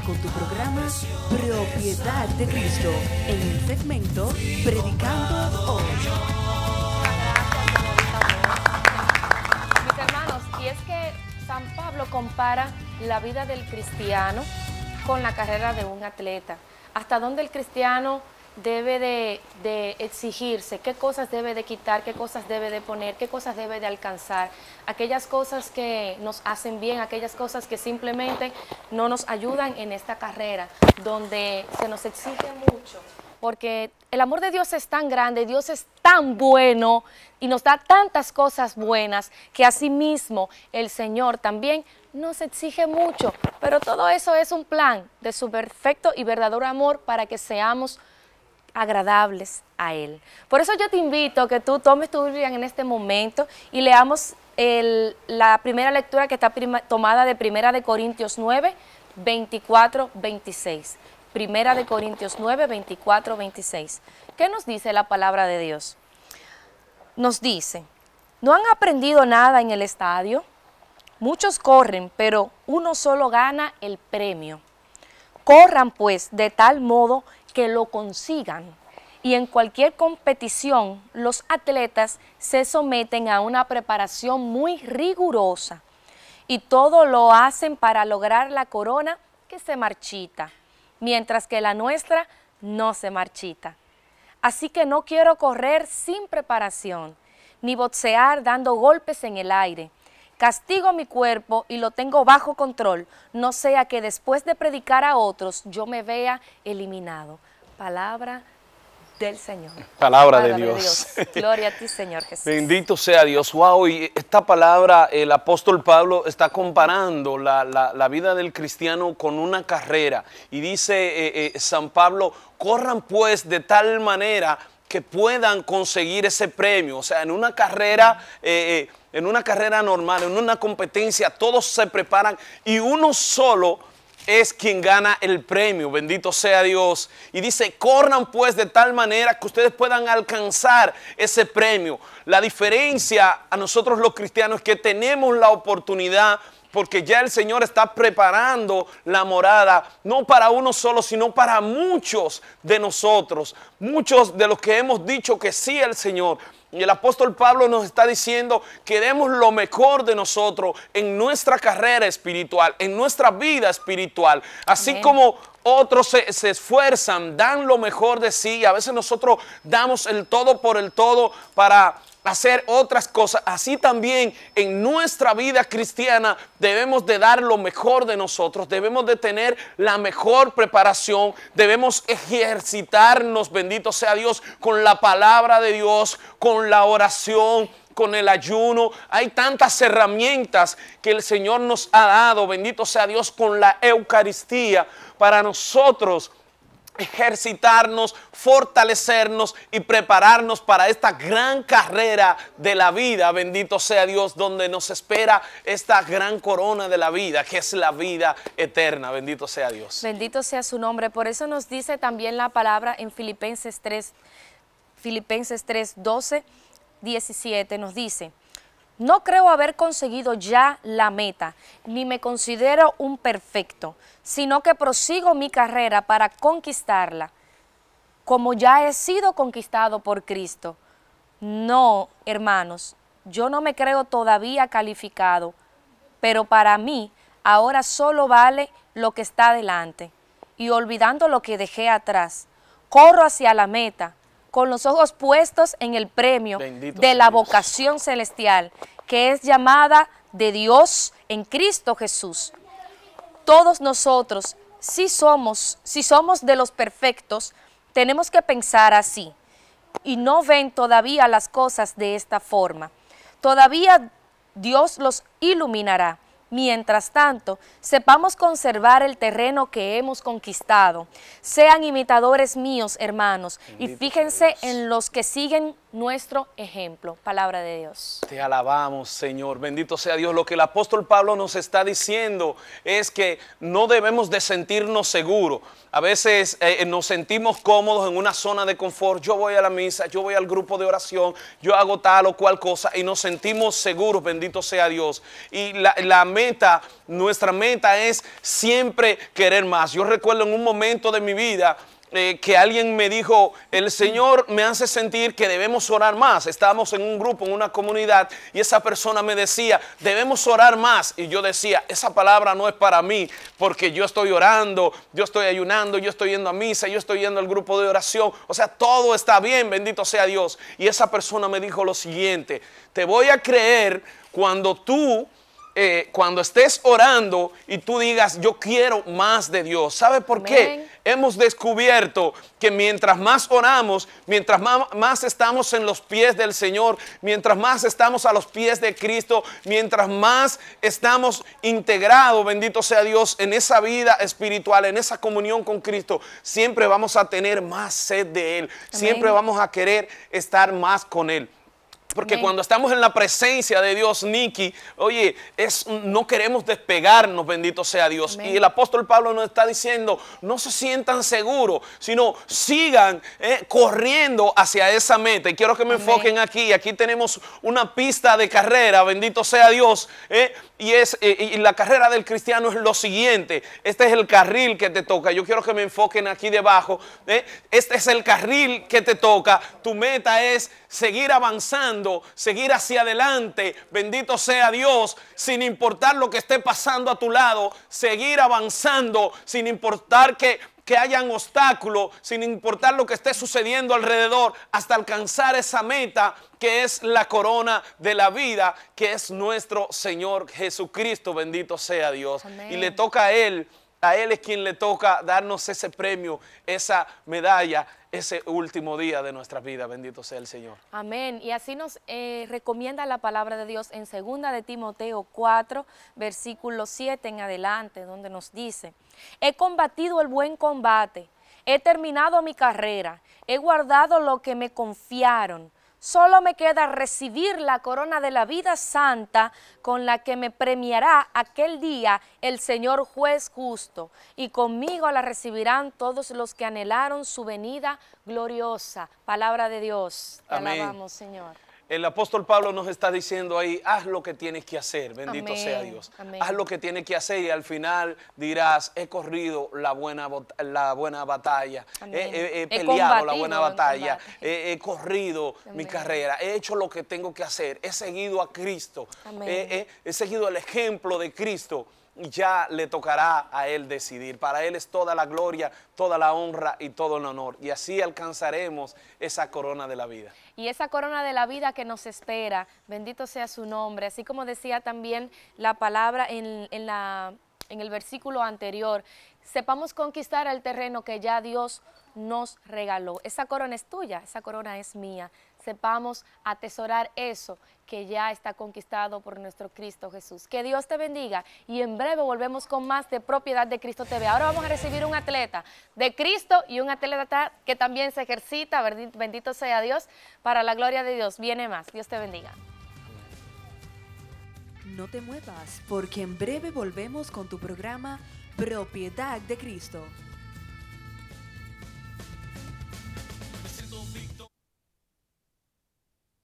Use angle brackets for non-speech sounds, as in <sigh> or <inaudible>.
con tu programa Propiedad de Cristo en el segmento Predicando Hoy. Mis hermanos, y es que San Pablo compara la vida del cristiano con la carrera de un atleta. Hasta dónde el cristiano debe de, exigirse, qué cosas debe de quitar, qué cosas debe de poner, qué cosas debe de alcanzar, aquellas cosas que nos hacen bien, aquellas cosas que simplemente no nos ayudan en esta carrera, donde se nos exige mucho, porque el amor de Dios es tan grande, Dios es tan bueno y nos da tantas cosas buenas que asimismo el Señor también nos exige mucho, pero todo eso es un plan de su perfecto y verdadero amor para que seamos agradables a Él. Por eso yo te invito a que tú tomes tu Biblia en este momento y leamos la primera lectura que está tomada de Primera de Corintios 9, 24, 26. Primera de Corintios 9, 24, 26. ¿Qué nos dice la palabra de Dios? Nos dice, ¿no han aprendido nada en el estadio? Muchos corren, pero uno solo gana el premio. Corran pues de tal modo que lo consigan. Y en cualquier competición, los atletas se someten a una preparación muy rigurosa y todo lo hacen para lograr la corona que se marchita, mientras que la nuestra no se marchita. Así que no quiero correr sin preparación, ni boxear dando golpes en el aire, Castigo mi cuerpo y lo tengo bajo control, no sea que después de predicar a otros yo me vea eliminado. Palabra del Señor. Palabra, de, Dios. Gloria a ti, Señor <laughs> Jesús. Bendito sea Dios. Wow, y esta palabra, el apóstol Pablo está comparando la, vida del cristiano con una carrera. Y dice eh, eh, San Pablo, corran pues de tal manera que puedan conseguir ese premio. O sea, en una carrera, eh, eh, en una carrera normal, en una competencia, todos se preparan y uno solo es quien gana el premio, bendito sea Dios. Y dice, corran pues de tal manera que ustedes puedan alcanzar ese premio. La diferencia a nosotros los cristianos es que tenemos la oportunidad porque ya el Señor está preparando la morada, no para uno solo, sino para muchos de nosotros, muchos de los que hemos dicho que sí al Señor y el apóstol Pablo nos está diciendo que demos lo mejor de nosotros en nuestra carrera espiritual, en nuestra vida espiritual. Así como otros se, se, esfuerzan, dan lo mejor de sí. Y A veces nosotros damos el todo por el todo para hacer otras cosas. Así también en nuestra vida cristiana debemos de dar lo mejor de nosotros, debemos de tener la mejor preparación, debemos ejercitarnos, bendito sea Dios, con la palabra de Dios, con la oración, con el ayuno. Hay tantas herramientas que el Señor nos ha dado, bendito sea Dios, con la Eucaristía para nosotros ejercitarnos, fortalecernos y prepararnos para esta gran carrera de la vida, bendito sea Dios, donde nos espera esta gran corona de la vida, que es la vida eterna, bendito sea Dios. Bendito sea su nombre, por eso nos dice también la palabra en Filipenses 3, Filipenses 3, 12, 17 nos dice, no creo haber conseguido ya la meta, ni me considero un perfecto, sino que prosigo mi carrera para conquistarla, como ya he sido conquistado por Cristo. No, hermanos, yo no me creo todavía calificado, pero para mí ahora solo vale lo que está delante. Y olvidando lo que dejé atrás, corro hacia la meta con los ojos puestos en el premio de la vocación celestial, que es llamada de Dios en Cristo Jesús. Todos nosotros, si somos, si somos de los perfectos, tenemos que pensar así y no ven todavía las cosas de esta forma. Todavía Dios los iluminará. Mientras tanto, sepamos conservar el terreno que hemos conquistado. Sean imitadores míos, hermanos, y fíjense en los que siguen nuestro ejemplo. Palabra de Dios. Te alabamos, Señor. Bendito sea Dios. Lo que el apóstol Pablo nos está diciendo es que no debemos de sentirnos seguros. A veces eh, eh, nos sentimos cómodos en una zona de confort. Yo voy a la misa, yo voy al grupo de oración, yo hago tal o cual cosa y nos sentimos seguros, bendito sea Dios. Y la, la mente nuestra meta es siempre querer más. Yo recuerdo en un momento de mi vida, eh, que alguien me dijo, el Señor me hace sentir que debemos orar más. Estábamos en un grupo, en una comunidad, y esa persona me decía, debemos orar más. Y yo decía, esa palabra no es para mí, porque yo estoy orando, yo estoy ayunando, yo estoy yendo a misa, yo estoy yendo al grupo de oración. O sea, todo está bien, bendito sea Dios. Y esa persona me dijo lo siguiente, te voy a creer cuando tú eh, cuando estés orando y tú digas, yo quiero más de Dios. ¿Sabe por qué? Hemos descubierto que mientras más oramos, mientras más, estamos en los pies del Señor, mientras más estamos a los pies de Cristo, mientras más estamos integrados, bendito sea Dios, en esa vida espiritual, en esa comunión con Cristo, siempre vamos a tener más sed de Él, siempre vamos a querer estar más con Él. Porque cuando estamos en la presencia de Dios, Nicky, oye, es, no queremos despegarnos, bendito sea Dios. Y el apóstol Pablo nos está diciendo, no se sientan seguros, sino sigan eh, corriendo hacia esa meta. Y quiero que me enfoquen aquí. Aquí tenemos una pista de carrera, bendito sea Dios. Eh, eh, y la carrera del cristiano es lo siguiente. Este es el carril que te toca. Yo quiero que me enfoquen aquí debajo. Este es el carril que te toca. Tu meta es seguir avanzando seguir hacia adelante, bendito sea Dios, sin importar lo que esté pasando a tu lado, seguir avanzando, sin importar que que hayan obstáculos, sin importar lo que esté sucediendo alrededor, hasta alcanzar esa meta que es la corona de la vida, que es nuestro Señor Jesucristo, bendito sea Dios. Y le toca a Él a Él es quien le toca darnos ese premio, esa medalla, ese último día de nuestra vida. Bendito sea el Señor. Amén. Y así nos eh, recomienda la palabra de Dios en 2 de Timoteo 4, versículo 7 en adelante, donde nos dice, he combatido el buen combate, he terminado mi carrera, he guardado lo que me confiaron. Solo me queda recibir la corona de la vida santa con la que me premiará aquel día el Señor juez justo, y conmigo la recibirán todos los que anhelaron su venida gloriosa. Palabra de Dios. Amén. alabamos, Señor. El apóstol Pablo nos está diciendo ahí, haz lo que tienes que hacer, bendito sea Dios. Haz lo que tienes que hacer y al final dirás, he corrido la buena, la buena batalla, he, peleado la buena batalla, he, corrido mi carrera, he hecho lo que tengo que hacer, he seguido a Cristo, he seguido el ejemplo de Cristo ya le tocará a Él decidir. Para Él es toda la gloria, toda la honra y todo el honor. Y así alcanzaremos esa corona de la vida. Y esa corona de la vida que nos espera, bendito sea su nombre. Así como decía también la palabra en, la, en el versículo anterior, sepamos conquistar el terreno que ya Dios nos regaló. Esa corona es tuya, esa corona es mía. Sepamos atesorar eso que ya está conquistado por nuestro Cristo Jesús. Que Dios te bendiga y en breve volvemos con más de Propiedad de Cristo TV. Ahora vamos a recibir un atleta de Cristo y un atleta que también se ejercita, bendito sea Dios, para la gloria de Dios. Viene más, Dios te bendiga. No te muevas, porque en breve volvemos con tu programa Propiedad de Cristo.